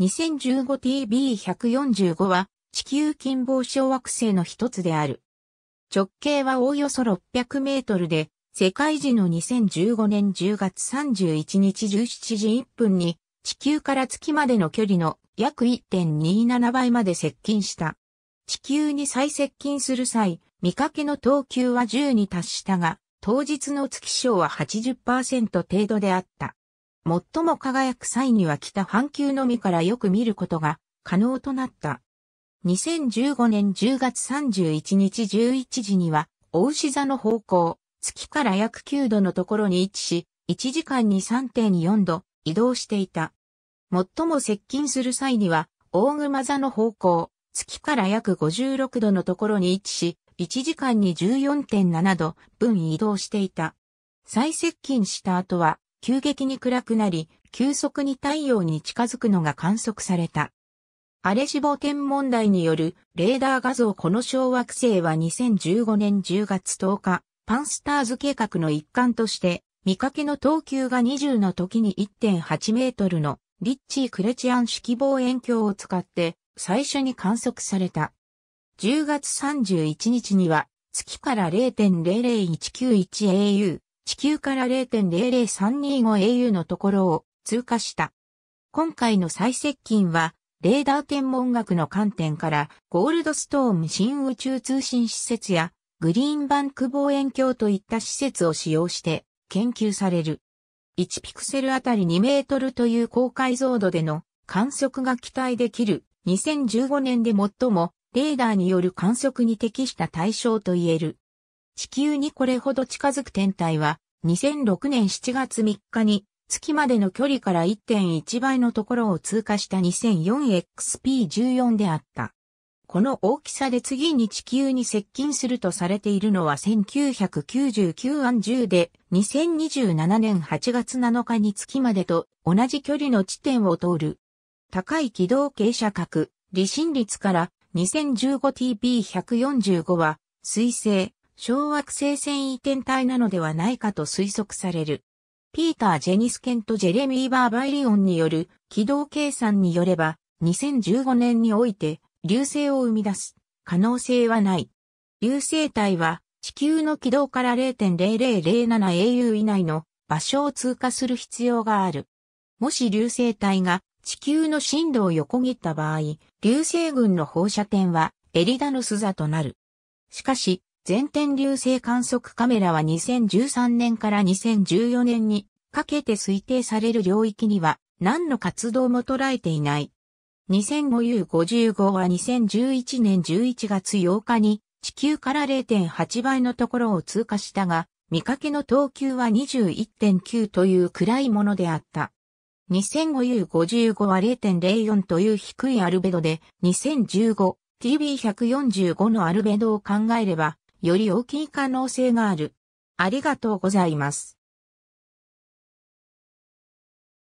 2015TB145 は地球近傍小惑星の一つである。直径はおおよそ600メートルで、世界時の2015年10月31日17時1分に地球から月までの距離の約1.27倍まで接近した。地球に再接近する際、見かけの等級は10に達したが、当日の月賞は80%程度であった。最も輝く際には北半球のみからよく見ることが可能となった。2015年10月31日11時には、大牛座の方向、月から約9度のところに位置し、1時間に3.4度移動していた。最も接近する際には、大熊座の方向、月から約56度のところに位置し、1時間に14.7度分移動していた。最接近した後は、急激に暗くなり、急速に太陽に近づくのが観測された。アレ死亡天問題によるレーダー画像この小惑星は2015年10月10日、パンスターズ計画の一環として、見かけの等級が20の時に1.8メートルのリッチー・クレチアン式望遠鏡を使って最初に観測された。10月31日には月から 0.00191au 地球から0.00325 au のところを通過した。今回の最接近は、レーダー天文学の観点から、ゴールドストーム新宇宙通信施設や、グリーンバンク望遠鏡といった施設を使用して研究される。1ピクセルあたり2メートルという高解像度での観測が期待できる2015年で最もレーダーによる観測に適した対象と言える。地球にこれほど近づく天体は、2006年7月3日に、月までの距離から1.1倍のところを通過した 2004XP14 であった。この大きさで次に地球に接近するとされているのは1999案10で2027年8月7日に月までと同じ距離の地点を通る。高い軌道傾斜角、離心率から2 0 1 5 t p 1 4 5は水星、小惑星線移天体なのではないかと推測される。ピーター・ジェニスケンとジェレミー・バーバイリオンによる軌道計算によれば、2015年において流星を生み出す可能性はない。流星体は地球の軌道から 0.0007au 以内の場所を通過する必要がある。もし流星体が地球の震度を横切った場合、流星群の放射点はエリダヌス座となる。しかし、全天流星観測カメラは2013年から2014年にかけて推定される領域には何の活動も捉えていない。2005U55 は2011年11月8日に地球から0.8倍のところを通過したが、見かけの等級は21.9という暗いものであった。2005U55 は0.04という低いアルベドで、2015 t b 1 4 5のアルベドを考えれば、より大きい可能性がある。ありがとうございます。